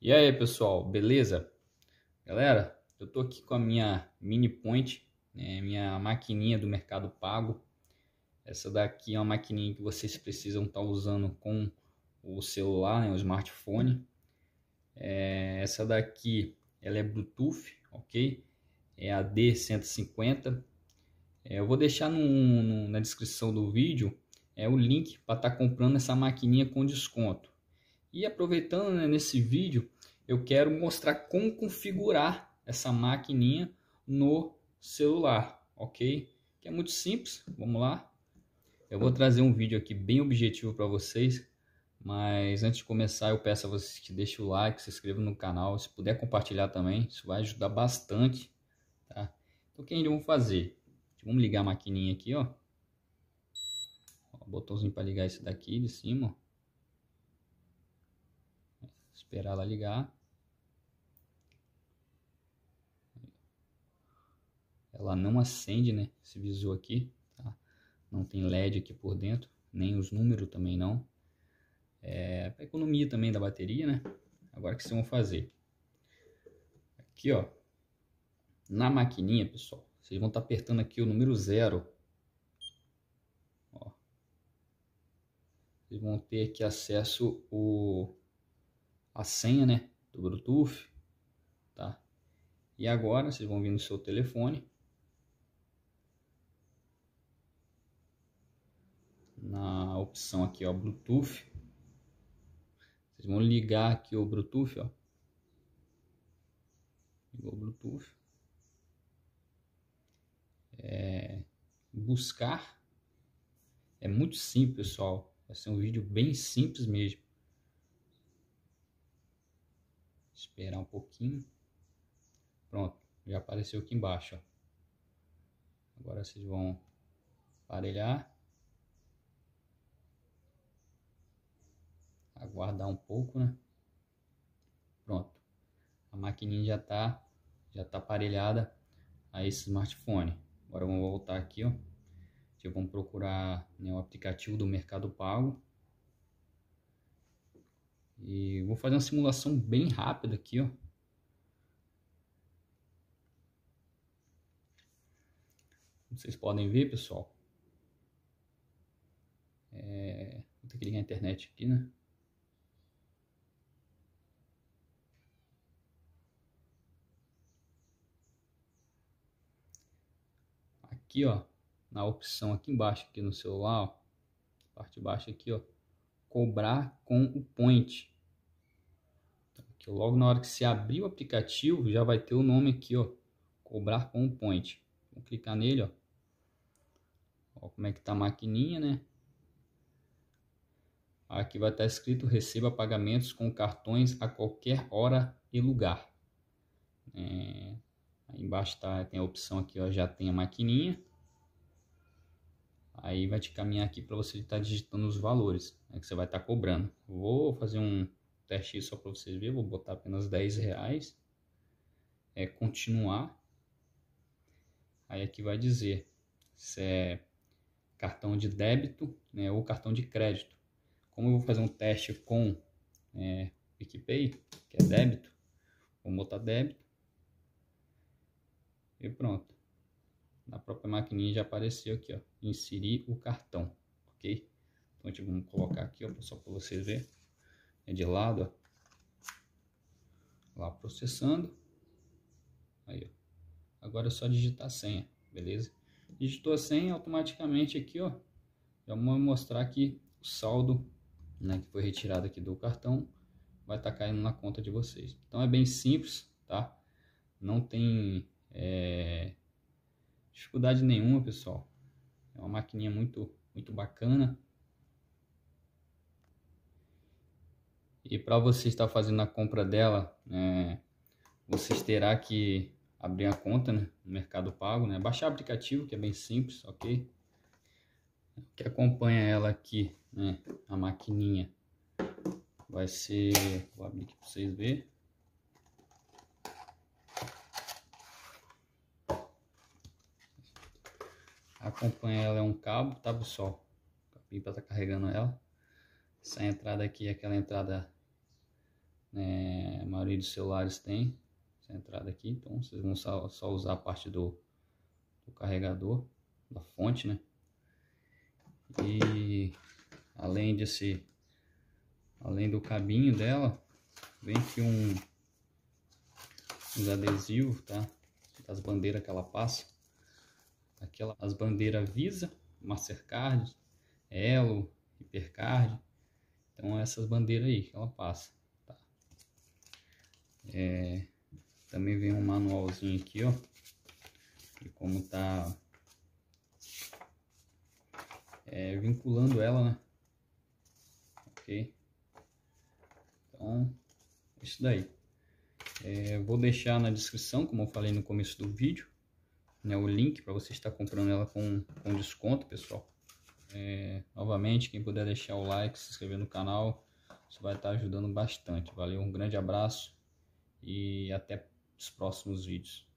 E aí pessoal, beleza? Galera, eu tô aqui com a minha Mini Point, né, minha maquininha do Mercado Pago. Essa daqui é uma maquininha que vocês precisam estar tá usando com o celular, né, o smartphone. É, essa daqui, ela é Bluetooth, ok? É a D150. É, eu vou deixar na descrição do vídeo é o link para estar tá comprando essa maquininha com desconto. E aproveitando né, nesse vídeo, eu quero mostrar como configurar essa maquininha no celular, ok? Que é muito simples, vamos lá. Eu vou trazer um vídeo aqui bem objetivo para vocês, mas antes de começar eu peço a vocês que deixem o like, se inscrevam no canal, se puder compartilhar também, isso vai ajudar bastante, tá? Então o que a gente vai fazer? Vamos ligar a maquininha aqui, ó. ó botãozinho para ligar esse daqui de cima, ó. Esperar ela ligar. Ela não acende, né? Esse visor aqui, tá? Não tem LED aqui por dentro, nem os números também não. É para economia também da bateria, né? Agora o que vocês vão fazer? Aqui, ó, na maquininha, pessoal, vocês vão estar tá apertando aqui o número zero. Ó. Vocês vão ter aqui acesso o a senha né, do Bluetooth. Tá? E agora vocês vão vir no seu telefone. Na opção aqui, ó, Bluetooth. Vocês vão ligar aqui o Bluetooth, ó. Ligou o Bluetooth. É, buscar. É muito simples, pessoal. Vai ser um vídeo bem simples mesmo. Esperar um pouquinho. Pronto, já apareceu aqui embaixo. Ó. Agora vocês vão aparelhar. Aguardar um pouco, né? Pronto. A maquininha já está já tá aparelhada a esse smartphone. Agora vamos voltar aqui, ó. vamos procurar né, o aplicativo do Mercado Pago. E vou fazer uma simulação bem rápida aqui, ó. Como vocês podem ver, pessoal. É... Vou ter que ligar a internet aqui, né? Aqui, ó. Na opção aqui embaixo, aqui no celular, ó. Parte de baixo aqui, ó cobrar com o point. Então, logo na hora que você abrir o aplicativo, já vai ter o nome aqui, ó, cobrar com o point. Vou clicar nele, ó. ó como é que tá a maquininha, né? Aqui vai estar tá escrito receba pagamentos com cartões a qualquer hora e lugar. É, aí embaixo tá, tem a opção aqui, ó, já tem a maquininha aí vai te caminhar aqui para você estar tá digitando os valores né, que você vai estar tá cobrando. Vou fazer um teste só para vocês verem, vou botar apenas 10 reais, é continuar, aí aqui vai dizer se é cartão de débito né, ou cartão de crédito. Como eu vou fazer um teste com é, PicPay, que é débito, vou botar débito e pronto na própria maquininha já apareceu aqui, ó, inserir o cartão, ok? Então, gente, tipo, vamos colocar aqui, ó, só para você ver, é de lado, ó, lá processando, aí, ó, agora é só digitar a senha, beleza? Digitou a senha, automaticamente aqui, ó, já vou mostrar aqui o saldo, né, que foi retirado aqui do cartão, vai estar tá caindo na conta de vocês. Então, é bem simples, tá? Não tem... É Dificuldade nenhuma, pessoal. É uma maquininha muito, muito bacana. E para você estar fazendo a compra dela, é, você terá que abrir a conta né, no Mercado Pago, né? baixar o aplicativo, que é bem simples, ok? que acompanha ela aqui, né, a maquininha, vai ser, vou abrir aqui para vocês verem. acompanha ela é um cabo tá tabusol. A para estar carregando ela. Essa entrada aqui é aquela entrada né, a maioria dos celulares tem. Essa entrada aqui, então vocês vão só, só usar a parte do, do carregador, da fonte, né? E além desse, além do cabinho dela, vem aqui um, um adesivo tá? Das bandeiras que ela passa aquela, as bandeiras Visa, Mastercard, Elo, Hipercard. Então, essas bandeiras aí que ela passa. Tá? É, também vem um manualzinho aqui, ó. De como tá é, vinculando ela, né? Ok? Então, isso daí. É, vou deixar na descrição, como eu falei no começo do vídeo, né, o link para você estar comprando ela com, com desconto, pessoal. É, novamente, quem puder deixar o like, se inscrever no canal, isso vai estar ajudando bastante. Valeu, um grande abraço e até os próximos vídeos.